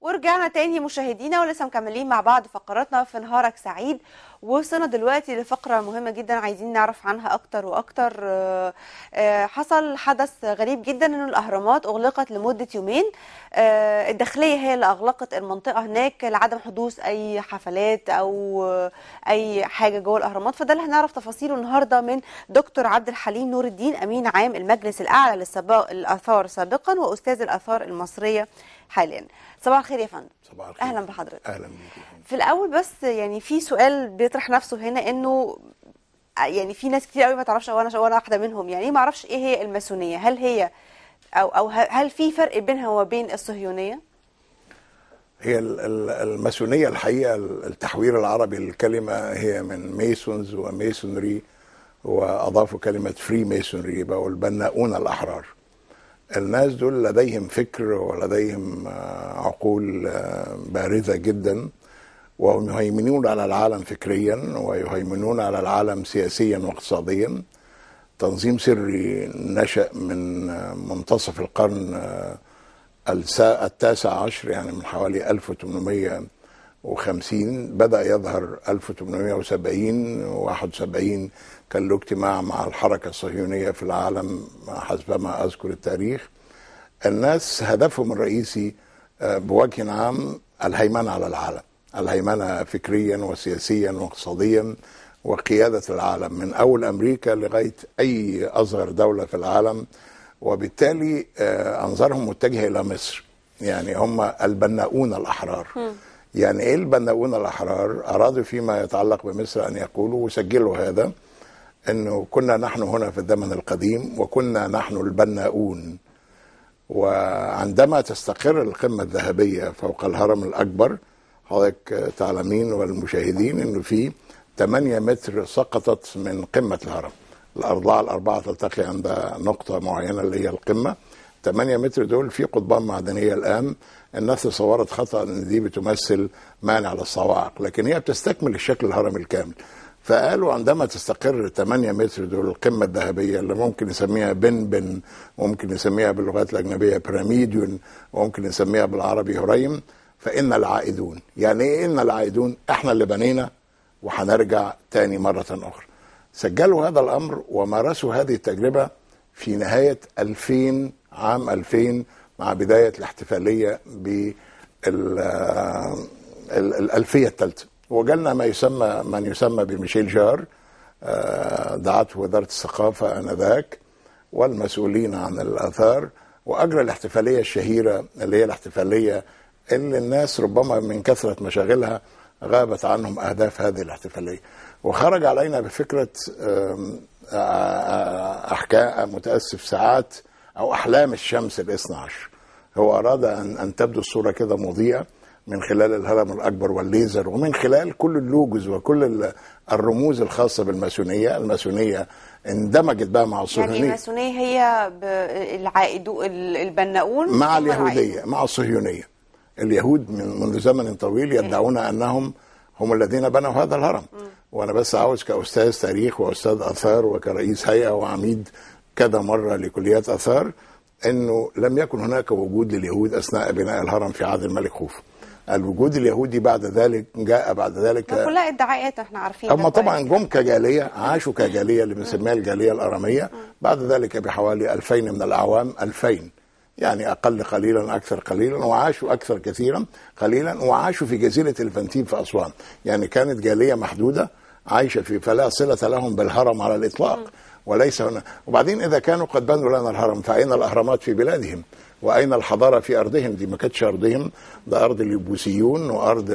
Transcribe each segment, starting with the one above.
ورجعنا تاني مشاهدينا ولسه مكملين مع بعض فقراتنا في نهارك سعيد وصلنا دلوقتي لفقرة مهمة جدا عايزين نعرف عنها أكتر وأكتر آه، آه، حصل حدث غريب جدا أن الأهرامات أغلقت لمدة يومين آه، الداخلية هي اللي أغلقت المنطقة هناك لعدم حدوث أي حفلات أو أي حاجة جوه الأهرامات فده اللي هنعرف تفاصيله النهاردة من دكتور عبد الحليم نور الدين أمين عام المجلس الأعلى للآثار سابقا وأستاذ الآثار المصرية حاليا صباح الخير يا فندم صباح الخير اهلا بحضرتك اهلا بيك في الاول بس يعني في سؤال بيطرح نفسه هنا انه يعني في ناس كتير قوي ما تعرفش وانا وانا واحده منهم يعني إيه ما اعرفش ايه هي الماسونيه هل هي او او هل في فرق بينها وبين الصهيونيه هي الماسونيه الحقيقه التحوير العربي للكلمه هي من ميسونز وميسونري واضافوا كلمه فري ميسونري بقوا البناؤون الاحرار الناس دول لديهم فكر ولديهم آه، عقول آه، بارزة جدا وهم يهيمنون على العالم فكريا ويهيمنون على العالم سياسيا واقتصاديا تنظيم سري نشأ من آه، منتصف القرن التاسع عشر يعني من حوالي 1800 وخمسين بدأ يظهر 1870 71 كان له اجتماع مع الحركة الصهيونية في العالم حسب ما أذكر التاريخ الناس هدفهم الرئيسي آه، بوجه عام الهيمنة على العالم الهيمنة فكريا وسياسيا واقتصاديا وقيادة العالم من أول أمريكا لغاية أي أصغر دولة في العالم وبالتالي آه، أنظارهم متجهة إلى مصر يعني هم البناؤون الأحرار م. يعني ايه البناؤون الاحرار ارادوا فيما يتعلق بمصر ان يقولوا وسجلوا هذا انه كنا نحن هنا في الزمن القديم وكنا نحن البناؤون وعندما تستقر القمه الذهبيه فوق الهرم الاكبر حضرتك تعلمين والمشاهدين انه في 8 متر سقطت من قمه الهرم الاضلاع الاربعه تلتقي عند نقطه معينه اللي هي القمه 8 متر دول في قضبان معدنيه الان الناس تصورت خطا ان دي بتمثل مانع للصواعق لكن هي بتستكمل الشكل الهرمي الكامل فقالوا عندما تستقر 8 متر دول القمه الذهبيه اللي ممكن نسميها بن بن ممكن نسميها باللغات الاجنبيه بيراميديون وممكن نسميها بالعربي هريم فان العائدون يعني ايه ان العائدون احنا اللي بنينا وهنرجع تاني مره اخرى سجلوا هذا الامر ومارسوا هذه التجربه في نهايه 2000 عام 2000 مع بداية الاحتفالية بالألفية الثالثة وجلنا ما يسمى من يسمى بميشيل جار آه، دعته وزارة الثقافة آنذاك والمسؤولين عن الآثار وأجرى الاحتفالية الشهيرة اللي هي الاحتفالية اللي الناس ربما من كثرة مشاغلها غابت عنهم أهداف هذه الاحتفالية وخرج علينا بفكرة أحكام متأسف ساعات أو أحلام الشمس الاثنى عشر هو أراد أن, أن تبدو الصورة كده مضيئة من خلال الهرم الأكبر والليزر ومن خلال كل اللوجز وكل الرموز الخاصة بالماسونية الماسونية اندمجت بقى مع يعني الصهيونية يعني الماسونية هي العائد البناؤون مع اليهودية مع الصهيونية اليهود من منذ زمن طويل إيه. يدعون أنهم هم الذين بنوا هذا الهرم م. وانا بس عاوز كاستاذ تاريخ واستاذ اثار وكرئيس هيئه وعميد كذا مرة لكليات آثار أنه لم يكن هناك وجود لليهود أثناء بناء الهرم في عهد الملك خوفو الوجود اليهودي بعد ذلك جاء بعد ذلك كلها ادعاءات احنا عارفين هم طبعا جم كجاليه عاشوا كجاليه اللي بنسميها الجاليه الاراميه بعد ذلك بحوالي 2000 من الاعوام 2000 يعني اقل قليلا اكثر قليلا وعاشوا اكثر كثيرا قليلا وعاشوا في جزيره الفنتين في اسوان يعني كانت جاليه محدوده عايشه في فلا صله لهم بالهرم على الاطلاق وليس هنا وبعدين إذا كانوا قد بنوا لنا الهرم فأين الأهرامات في بلادهم وأين الحضارة في أرضهم دي ما كانتش أرضهم ده أرض اليبوسيون وأرض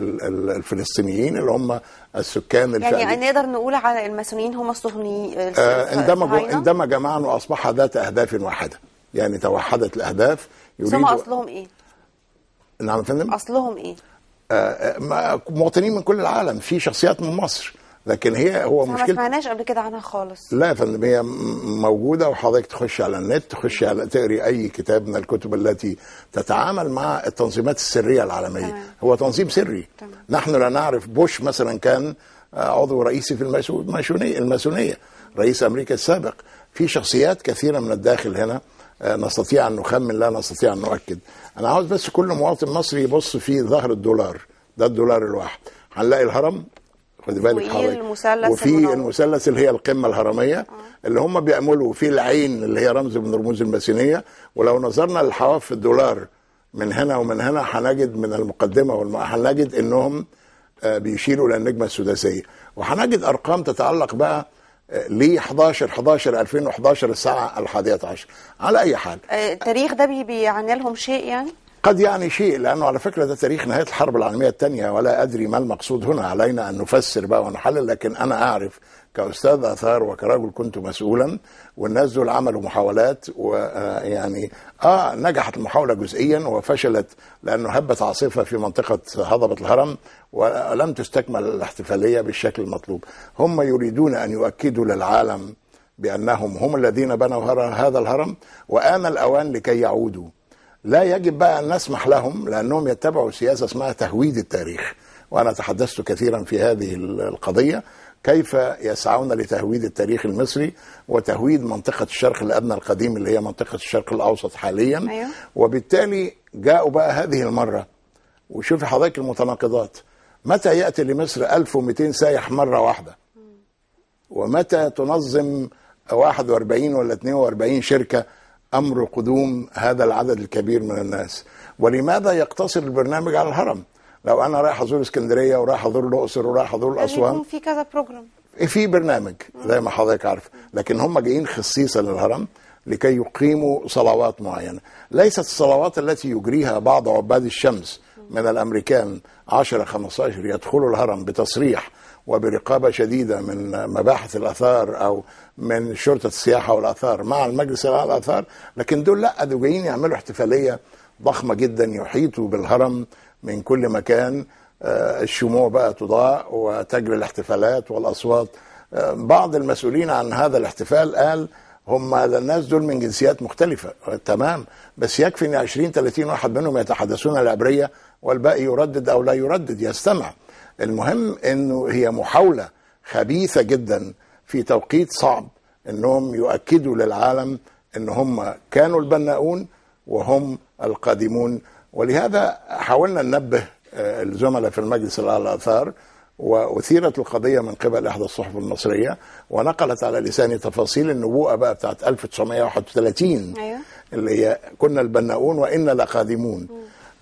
الفلسطينيين اللي هم السكان يعني الفقري. يعني, نقدر نقول على الماسونيين هم الصهيونيين آه اندمجوا آه، اندمج معا وأصبح ذات أهداف واحدة يعني توحدت الأهداف يريد هم أصلهم إيه؟ نعم فندم أصلهم إيه؟ آه, آه، مواطنين من كل العالم في شخصيات من مصر لكن هي هو مشكلة ما سمعناش قبل كده عنها خالص لا يا فندم هي موجودة وحضرتك تخش على النت تخش على تقري أي كتاب من الكتب التي تتعامل مع التنظيمات السرية العالمية تمام. هو تنظيم سري تمام. نحن لا نعرف بوش مثلا كان آه، عضو رئيسي في الماسونية الماسونية رئيس أمريكا السابق في شخصيات كثيرة من الداخل هنا آه، نستطيع أن نخمن لا نستطيع أن نؤكد أنا عاوز بس كل مواطن مصري يبص في ظهر الدولار ده الدولار الواحد هنلاقي الهرم خد بالك حضرتك وفي المثلث اللي هي القمه الهرميه آه. اللي هم بيعملوا في العين اللي هي رمز من رموز الماسونيه ولو نظرنا للحواف الدولار من هنا ومن هنا هنجد من المقدمه والم... هنجد انهم آه، بيشيروا الى النجمه السداسيه وهنجد ارقام تتعلق بقى ليه 11 11 2011 الساعه الحادية عشر على اي حال التاريخ آه، ده بيعني لهم شيء يعني قد يعني شيء لانه على فكره ده تاريخ نهايه الحرب العالميه الثانيه ولا ادري ما المقصود هنا علينا ان نفسر بقى ونحلل لكن انا اعرف كاستاذ اثار وكرجل كنت مسؤولا والناس دول عملوا محاولات ويعني آه،, اه نجحت المحاوله جزئيا وفشلت لانه هبت عاصفه في منطقه هضبه الهرم ولم تستكمل الاحتفاليه بالشكل المطلوب هم يريدون ان يؤكدوا للعالم بانهم هم الذين بنوا هذا الهرم وان الاوان لكي يعودوا لا يجب بقى أن نسمح لهم لأنهم يتبعوا سياسة اسمها تهويد التاريخ وأنا تحدثت كثيرا في هذه القضية كيف يسعون لتهويد التاريخ المصري وتهويد منطقة الشرق الأدنى القديم اللي هي منطقة الشرق الأوسط حاليا أيوه. وبالتالي جاءوا بقى هذه المرة وشوفي حضرتك المتناقضات متى يأتي لمصر 1200 سايح مرة واحدة ومتى تنظم 41 ولا 42 شركة امر قدوم هذا العدد الكبير من الناس ولماذا يقتصر البرنامج على الهرم لو انا رايح ازور اسكندريه ورايح ازور الاقصر ورايح ازور اسوان في كذا بروجرام إيه، في برنامج زي ما حضرتك عارف لكن هم جايين خصيصا للهرم لكي يقيموا صلوات معينه ليست الصلوات التي يجريها بعض عباد الشمس من الامريكان 10 15 يدخلوا الهرم بتصريح وبرقابة شديدة من مباحث الآثار أو من شرطة السياحة والآثار مع المجلس الأعلى للآثار لكن دول لا دول جايين يعملوا احتفالية ضخمة جدا يحيطوا بالهرم من كل مكان آه، الشموع بقى تضاء وتجري الاحتفالات والأصوات آه، بعض المسؤولين عن هذا الاحتفال قال هم الناس دول من جنسيات مختلفة تمام بس يكفي ان 20 30 واحد منهم يتحدثون العبرية والباقي يردد او لا يردد يستمع المهم انه هي محاوله خبيثه جدا في توقيت صعب انهم يؤكدوا للعالم ان هم كانوا البناؤون وهم القادمون ولهذا حاولنا ننبه آه، الزملاء في المجلس الاعلى الاثار واثيرت القضيه من قبل احدى الصحف المصريه ونقلت على لساني تفاصيل النبوءه بقى بتاعت 1931 أيوة. اللي هي كنا البناؤون وانا لقادمون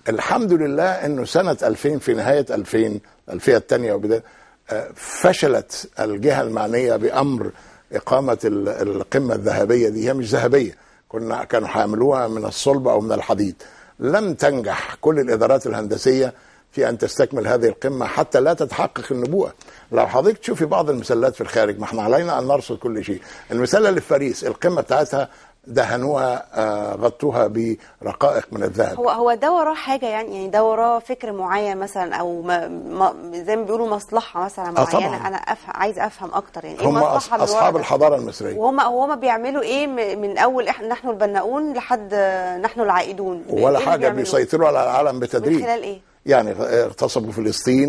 الحمد لله انه سنه 2000 في نهايه 2000 الفئه الثانيه وبدايه آه، فشلت الجهه المعنيه بامر اقامه القمه الذهبيه دي هي مش ذهبيه كنا كانوا هيعملوها من الصلب او من الحديد لم تنجح كل الادارات الهندسيه في ان تستكمل هذه القمه حتى لا تتحقق النبوءه لو حضرتك تشوفي بعض المسلات في الخارج ما احنا علينا ان نرصد كل شيء المسله اللي في باريس القمه بتاعتها دهنوها آه، غطوها برقائق من الذهب هو هو ده وراه حاجه يعني يعني ده وراه فكر معين مثلا او ما ما زي ما بيقولوا مصلحه مثلا آه، معينه طبعًا. انا أفهم عايز افهم اكتر يعني إيه هم إيه اصحاب الحضاره المصريه وهم هم بيعملوا ايه من اول احنا نحن البناؤون لحد نحن العائدون إيه ولا إيه حاجه بيسيطروا على العالم بتدريج من خلال ايه يعني اغتصبوا فلسطين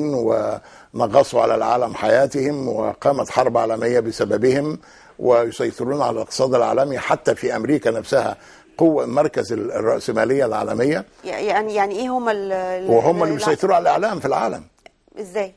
ونغصوا على العالم حياتهم وقامت حرب عالميه بسببهم ويسيطرون على الاقتصاد العالمي حتى في امريكا نفسها قوه مركز الراسماليه العالميه يعني يعني ايه هم ال وهم اللي بيسيطروا على الاعلام في العالم ازاي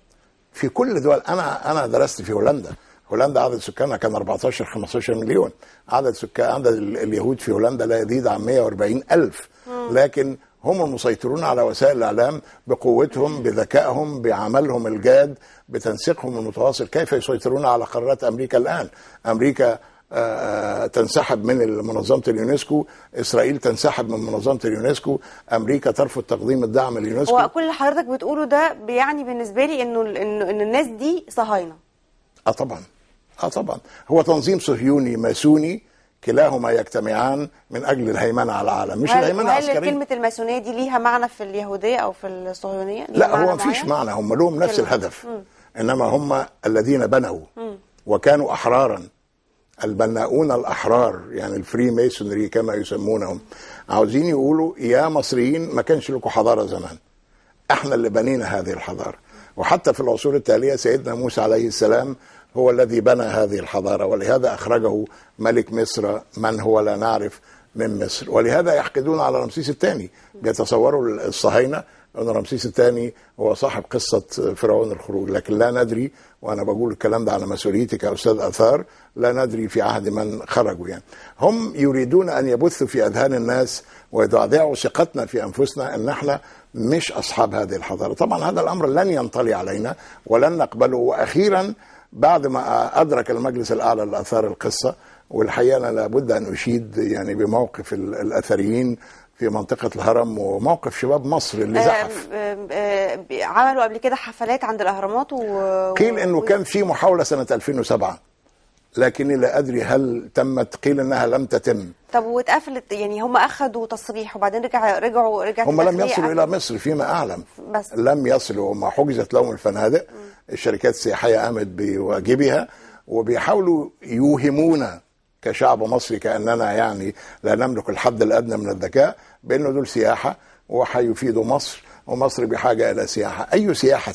في كل دول انا انا درست في هولندا هولندا عدد سكانها كان 14 15 مليون عدد سكان عدد اليهود في هولندا لا يزيد عن 140 الف لكن هم المسيطرون على وسائل الاعلام بقوتهم بذكائهم بعملهم الجاد بتنسيقهم المتواصل كيف يسيطرون على قرارات امريكا الان امريكا آه، آه، تنسحب من منظمه اليونسكو، اسرائيل تنسحب من منظمه اليونسكو، امريكا ترفض تقديم الدعم لليونسكو هو كل اللي حضرتك بتقوله ده بيعني بالنسبه لي انه ان الناس دي صهاينه اه طبعا اه طبعا هو تنظيم صهيوني ماسوني كلاهما يجتمعان من اجل الهيمنه على العالم مش الهيمنه العسكريه هل كلمه الماسونيه دي ليها معنى في اليهوديه او في الصهيونيه لا هو ما فيش معنى هم لهم نفس كلمة. الهدف م. انما هم الذين بنوا م. وكانوا احرارا البناؤون الاحرار يعني الفري ميسونري كما يسمونهم عاوزين يقولوا يا مصريين ما كانش لكم حضاره زمان احنا اللي بنينا هذه الحضاره وحتى في العصور التاليه سيدنا موسى عليه السلام هو الذي بنى هذه الحضارة ولهذا أخرجه ملك مصر من هو لا نعرف من مصر ولهذا يحقدون على رمسيس الثاني بيتصوروا الصهاينة أن رمسيس الثاني هو صاحب قصة فرعون الخروج لكن لا ندري وأنا بقول الكلام ده على مسؤوليتي كأستاذ أثار لا ندري في عهد من خرجوا يعني هم يريدون أن يبثوا في أذهان الناس ويضعضعوا ثقتنا في أنفسنا أن احنا مش أصحاب هذه الحضارة طبعا هذا الأمر لن ينطلي علينا ولن نقبله وأخيرا بعد ما أدرك المجلس الأعلى للآثار القصة والحقيقة أنا لابد أن أشيد يعني بموقف الأثريين في منطقة الهرم وموقف شباب مصر اللي آه، زحف آه، آه، عملوا قبل كده حفلات عند الأهرامات و... قيل أنه كان في محاولة سنة 2007 لكني لا ادري هل تمت قيل انها لم تتم طب واتقفلت يعني هم اخذوا تصريح وبعدين رجع رجعوا رجعت هم لم يصلوا الى مصر فيما اعلم بس لم يصلوا هم حجزت لهم الفنادق م. الشركات السياحيه قامت بواجبها وبيحاولوا يوهمونا كشعب مصري كاننا يعني لا نملك الحد الادنى من الذكاء بانه دول سياحه وهيفيدوا مصر ومصر بحاجه الى سياحه، اي سياحه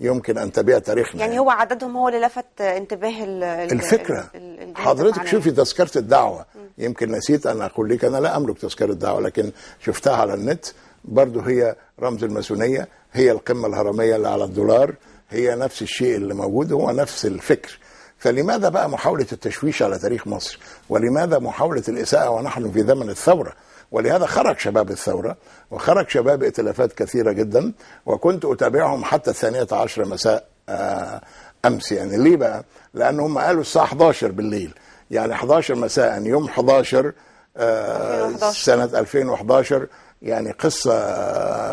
يمكن ان تبيع تاريخنا يعني, يعني هو عددهم هو اللي لفت انتباه الـ الفكره الـ الـ حضرتك شوفي تذكره الدعوه م. يمكن نسيت ان اقول لك انا لا املك تذكره الدعوه لكن شفتها على النت برضه هي رمز الماسونيه هي القمه الهرميه اللي على الدولار هي نفس الشيء اللي موجود هو نفس الفكر فلماذا بقى محاولة التشويش على تاريخ مصر ولماذا محاولة الإساءة ونحن في زمن الثورة ولهذا خرج شباب الثورة وخرج شباب ائتلافات كثيرة جدا وكنت أتابعهم حتى الثانية عشر مساء آه، أمس يعني ليه بقى؟ لأن هم قالوا الساعة 11 بالليل يعني 11 مساء يوم 11 آه، سنة 2011 يعني قصة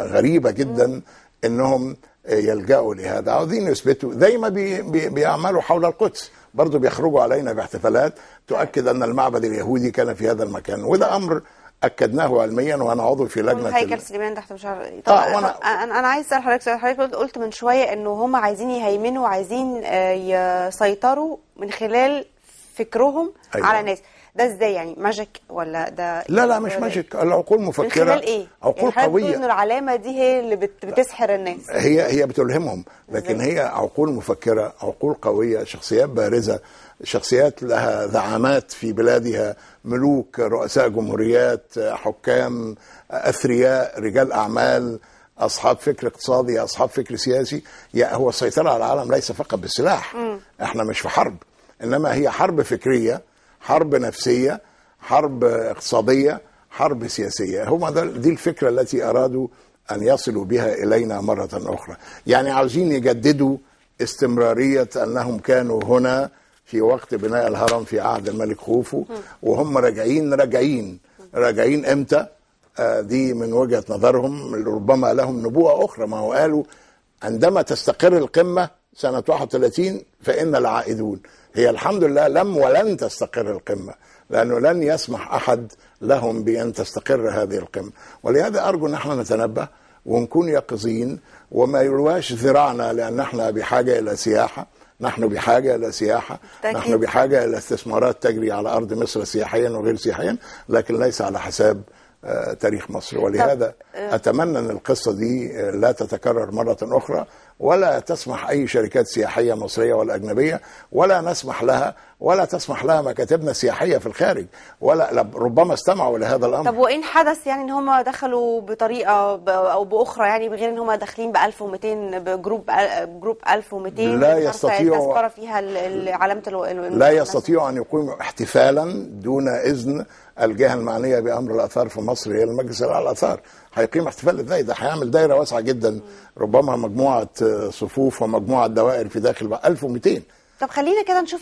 غريبة جدا انهم يلجأوا لهذا عاوزين يثبتوا زي ما بي بي بيعملوا حول القدس برضه بيخرجوا علينا باحتفالات تؤكد ان المعبد اليهودي كان في هذا المكان وده امر اكدناه علميا وانا عضو في لجنه هيكل سليمان تحت مشار طب انا انا عايز اسال حضرتك سؤال حضرتك قلت من شويه انه هم عايزين يهيمنوا وعايزين آه، يسيطروا من خلال فكرهم أيوة. على ناس ده ازاي يعني ماجيك ولا ده لا لا مش ماجيك العقول مفكره من خلال ايه؟ عقول يعني قويه ان العلامه دي هي اللي بت بتسحر الناس هي هي بتلهمهم لكن هي عقول مفكره عقول قويه شخصيات بارزه شخصيات لها زعامات في بلادها ملوك رؤساء جمهوريات حكام اثرياء رجال اعمال اصحاب فكر اقتصادي اصحاب فكر سياسي يعني هو السيطره على العالم ليس فقط بالسلاح م. احنا مش في حرب انما هي حرب فكريه حرب نفسيه حرب اقتصاديه حرب سياسيه هم دي الفكره التي ارادوا ان يصلوا بها الينا مره اخرى يعني عاوزين يجددوا استمراريه انهم كانوا هنا في وقت بناء الهرم في عهد الملك خوفو وهم راجعين راجعين راجعين امتى آه دي من وجهه نظرهم ربما لهم نبوءه اخرى ما هو قالوا عندما تستقر القمه سنه 31 فان العائدون هي الحمد لله لم ولن تستقر القمه لانه لن يسمح احد لهم بان تستقر هذه القمه ولهذا ارجو ان احنا نتنبه ونكون يقظين وما يلواش ذراعنا لان احنا بحاجه الى سياحه نحن بحاجة إلى سياحة تأكيد. نحن بحاجة إلى استثمارات تجري على أرض مصر سياحيا وغير سياحيا لكن ليس على حساب آه، تاريخ مصر ولهذا آه، أتمنى أن القصة دي آه، لا تتكرر مرة أخرى ولا تسمح أي شركات سياحية مصرية ولا أجنبية ولا نسمح لها ولا تسمح لها مكاتبنا السياحية في الخارج ولا ربما استمعوا لهذا الأمر طب وإن حدث يعني إن هم دخلوا بطريقة أو بأخرى يعني بغير إن هم داخلين ب 1200 بجروب جروب 1200 لا يستطيعوا فيها علامة لا يستطيعوا أن يقيموا احتفالا دون إذن الجهة المعنية بأمر الآثار في مصر هي المجلس الاعلى الآثار هيقيم احتفال ازاي ده هيعمل دايره واسعه جدا ربما مجموعه صفوف ومجموعه دوائر في داخل 1200 طب خلينا كده نشوف